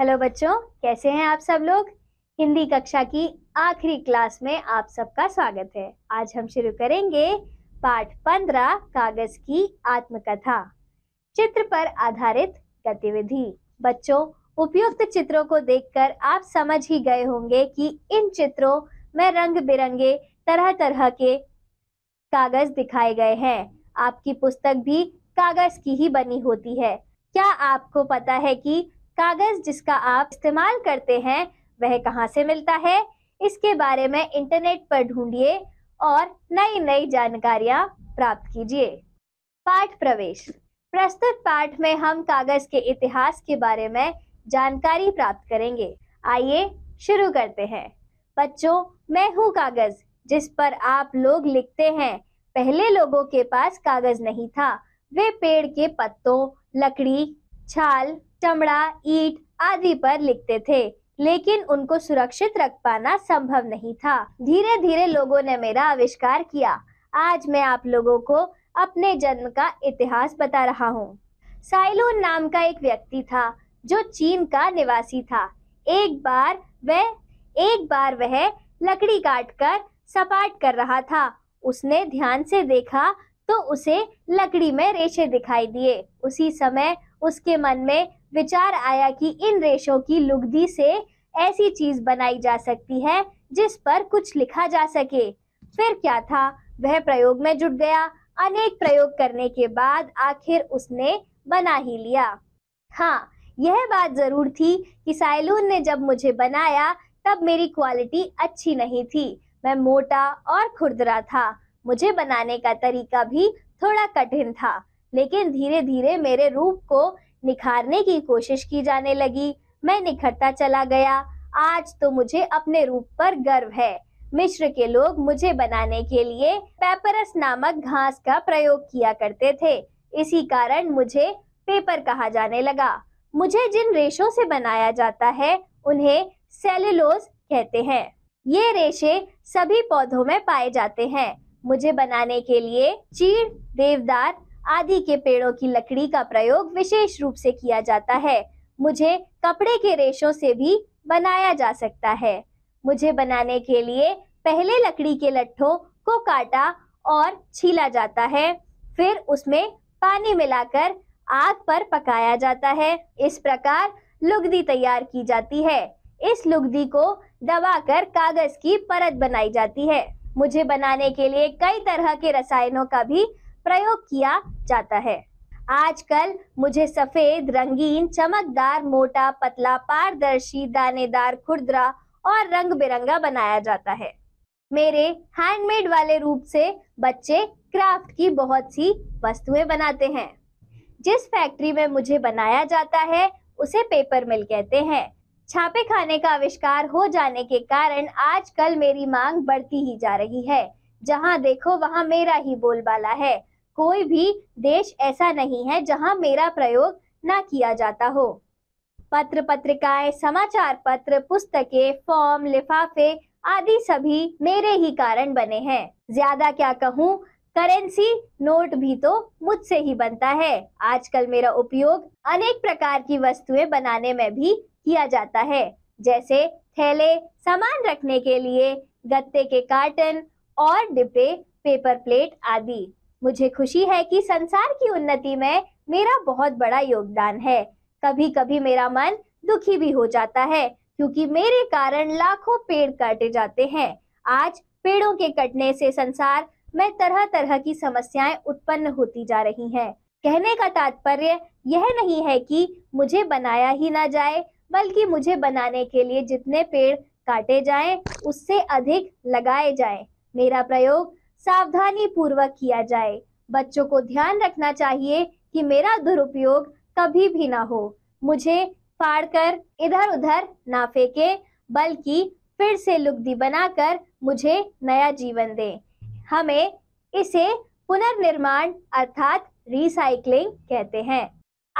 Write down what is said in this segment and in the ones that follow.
Hello बच्चों कैसे हैं आप सब लोग हिंदी कक्षा की आखिरी क्लास में आप सबका स्वागत है आज हम शुरू करेंगे पाठ पंद्रह कागज की आत्मकथा चित्र पर आधारित गतिविधि बच्चों उपयुक्त चित्रों को देखकर आप समझ ही गए होंगे कि इन चित्रों में रंग बिरंगे तरह तरह के कागज दिखाए गए हैं आपकी पुस्तक भी कागज की ही बनी होती है क्या आपको पता है कि कागज जिसका आप इस्तेमाल करते हैं वह कहाँ से मिलता है इसके बारे में इंटरनेट पर ढूंढिए और नई नई जानकारियाँ प्राप्त कीजिए पाठ प्रवेश प्रस्तुत पाठ में हम कागज के इतिहास के बारे में जानकारी प्राप्त करेंगे आइए शुरू करते हैं बच्चों मैं हूँ कागज जिस पर आप लोग लिखते हैं पहले लोगों के पास कागज नहीं था वे पेड़ के पत्तों लकड़ी छाल चमड़ा ईट आदि पर लिखते थे लेकिन उनको सुरक्षित रख पाना संभव नहीं था धीरे धीरे लोगों ने मेरा आविष्कार किया आज मैं आप लोगों को अपने जन्म का इतिहास बता रहा हूँ साइलोन नाम का एक व्यक्ति था जो चीन का निवासी था एक बार वह एक बार वह लकड़ी काट कर सपाट कर रहा था उसने ध्यान से देखा तो उसे लकड़ी में रेशे दिखाई दिए उसी समय उसके मन में विचार आया कि इन रेशों की लुगदी से ऐसी चीज बनाई जा सकती है जिस पर कुछ लिखा जा सके फिर क्या था वह प्रयोग में जुट गया अनेक प्रयोग करने के बाद आखिर उसने बना ही लिया हाँ यह बात जरूर थी कि साइलून ने जब मुझे बनाया तब मेरी क्वालिटी अच्छी नहीं थी मैं मोटा और खुरदरा था मुझे बनाने का तरीका भी थोड़ा कठिन था लेकिन धीरे धीरे मेरे रूप को निखारने की कोशिश की जाने लगी मैं निखरता चला गया आज तो मुझे अपने रूप पर गर्व है मिश्र के लोग मुझे बनाने के लिए पेपरस नामक घास का प्रयोग किया करते थे इसी कारण मुझे पेपर कहा जाने लगा मुझे जिन रेशों से बनाया जाता है उन्हें सेलुलोज कहते हैं ये रेशे सभी पौधों में पाए जाते हैं मुझे बनाने के लिए चीड़ देवदार आदि के पेड़ों की लकड़ी का प्रयोग विशेष रूप से किया जाता है मुझे कपड़े के रेशों से भी बनाया जा सकता है मुझे बनाने के लिए पहले लकड़ी के लट्ठों को काटा और छीला जाता है फिर उसमें पानी मिलाकर आग पर पकाया जाता है इस प्रकार लुगदी तैयार की जाती है इस लुगदी को दबाकर कागज की परत बनाई जाती है मुझे बनाने के लिए कई तरह के रसायनों का भी प्रयोग किया जाता है आजकल मुझे सफेद रंगीन चमकदार मोटा पतला पारदर्शी दानेदार खुरदरा और रंग बिरंगा बनाया जाता है मेरे हैंडमेड वाले रूप से बच्चे क्राफ्ट की बहुत सी वस्तुएं बनाते हैं जिस फैक्ट्री में मुझे बनाया जाता है उसे पेपर मिल कहते हैं छापे खाने का आविष्कार हो जाने के कारण आजकल मेरी मांग बढ़ती ही जा रही है जहाँ देखो वहाँ मेरा ही बोलबाला है कोई भी देश ऐसा नहीं है जहां मेरा प्रयोग ना किया जाता हो पत्र पत्रिकाएं समाचार पत्र पुस्तकें फॉर्म लिफाफे आदि सभी मेरे ही कारण बने हैं ज्यादा क्या कहूँ करेंसी नोट भी तो मुझसे ही बनता है आजकल मेरा उपयोग अनेक प्रकार की वस्तुएं बनाने में भी किया जाता है जैसे थैले सामान रखने के लिए गत्ते के कार्टन और डिब्बे पेपर प्लेट आदि मुझे खुशी है कि संसार की उन्नति में मेरा बहुत बड़ा योगदान है कभी कभी मेरा मन दुखी भी हो जाता है क्योंकि मेरे कारण लाखों पेड़ काटे जाते हैं आज पेड़ों के कटने से संसार में तरह तरह की समस्याएं उत्पन्न होती जा रही हैं। कहने का तात्पर्य यह नहीं है कि मुझे बनाया ही ना जाए बल्कि मुझे बनाने के लिए जितने पेड़ काटे जाएं, उससे अधिक लगाए जाएं। मेरा प्रयोग सावधानी पूर्वक किया जाए बच्चों को ध्यान रखना चाहिए कि मेरा दुरुपयोग कभी भी ना हो मुझे फाड़कर इधर उधर ना फेंके बल्कि फिर से लुगदी बनाकर मुझे नया जीवन दे हमें इसे पुनर्निर्माण अर्थात रिसाइकलिंग कहते हैं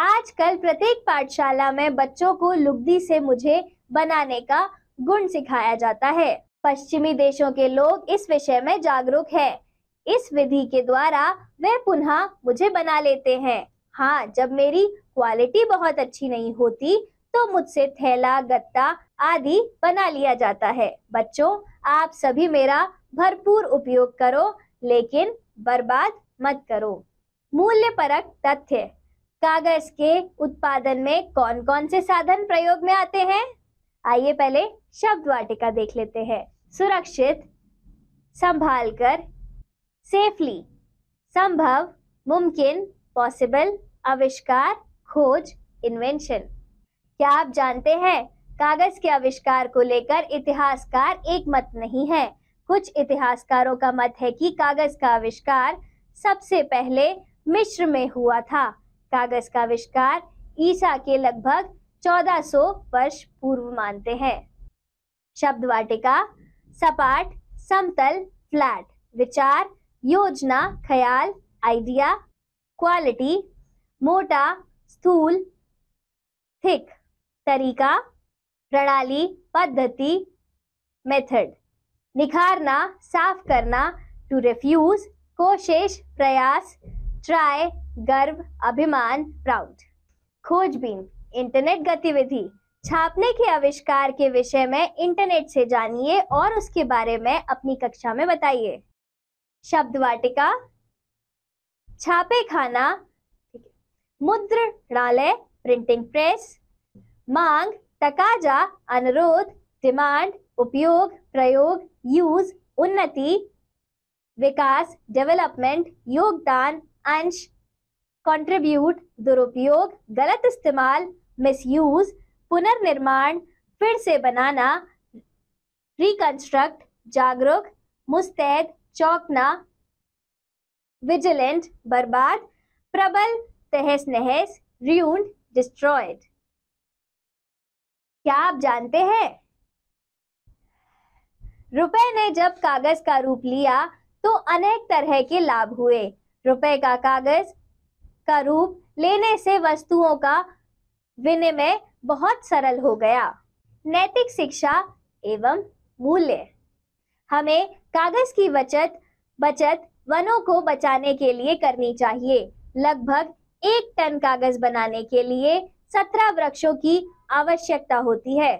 आजकल प्रत्येक पाठशाला में बच्चों को लुगदी से मुझे बनाने का गुण सिखाया जाता है पश्चिमी देशों के लोग इस विषय में जागरूक हैं। इस विधि के द्वारा वे पुनः मुझे बना लेते हैं हाँ जब मेरी क्वालिटी बहुत अच्छी नहीं होती तो मुझसे थैला गत्ता आदि बना लिया जाता है बच्चों आप सभी मेरा भरपूर उपयोग करो लेकिन बर्बाद मत करो मूल्य परक तथ्य कागज के उत्पादन में कौन कौन से साधन प्रयोग में आते हैं आइए पहले शब्द वाटिका देख लेते हैं सुरक्षित संभाल कर सेफली संभव मुमकिन पॉसिबल आविष्कार खोज इन्वेंशन क्या आप जानते हैं कागज के आविष्कार को लेकर इतिहासकार एक मत नहीं है कुछ इतिहासकारों का मत है कि कागज का आविष्कार सबसे पहले मिश्र में हुआ था कागज का आविष्कार ईसा के लगभग 1400 वर्ष पूर्व मानते हैं शब्द वाटिका सपाट समतल फ्लैट विचार योजना ख्याल आइडिया क्वालिटी मोटा स्थूल थिक तरीका प्रणाली पद्धति मेथड निखारना साफ करना टू रिफ्यूज कोशिश प्रयास ट्राई गर्व अभिमान प्राउड खोजबीन इंटरनेट गतिविधि छापने के आविष्कार के विषय में इंटरनेट से जानिए और उसके बारे में अपनी कक्षा में बताइए शब्द वाटिका छापे खाना मुद्रणालय प्रिंटिंग प्रेस मांग तकाजा अनुरोध डिमांड उपयोग प्रयोग यूज उन्नति विकास डेवलपमेंट योगदान अंश कंट्रीब्यूट दुरुपयोग गलत इस्तेमाल मिसयूज पुनर्निर्माण फिर से बनाना रिकंस्ट्रक्ट जागरूक मुस्तैद चौकना विजिलेंट बर्बाद प्रबल तहस नहस रियूंड डिस्ट्रॉयड क्या आप जानते हैं रुपए ने जब कागज का रूप लिया तो अनेक तरह के लाभ हुए रुपए का कागज का रूप लेने से वस्तुओं का विनिमय बहुत सरल हो गया नैतिक शिक्षा एवं मूल्य हमें कागज की बचत बचत वनों को बचाने के लिए करनी चाहिए लगभग एक टन कागज बनाने के लिए सत्रह वृक्षों की आवश्यकता होती है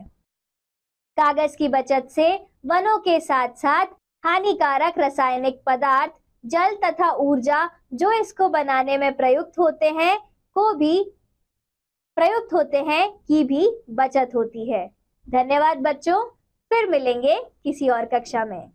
कागज की बचत से वनों के साथ साथ हानिकारक रासायनिक पदार्थ जल तथा ऊर्जा जो इसको बनाने में प्रयुक्त होते हैं को भी प्रयुक्त होते हैं की भी बचत होती है धन्यवाद बच्चों फिर मिलेंगे किसी और कक्षा में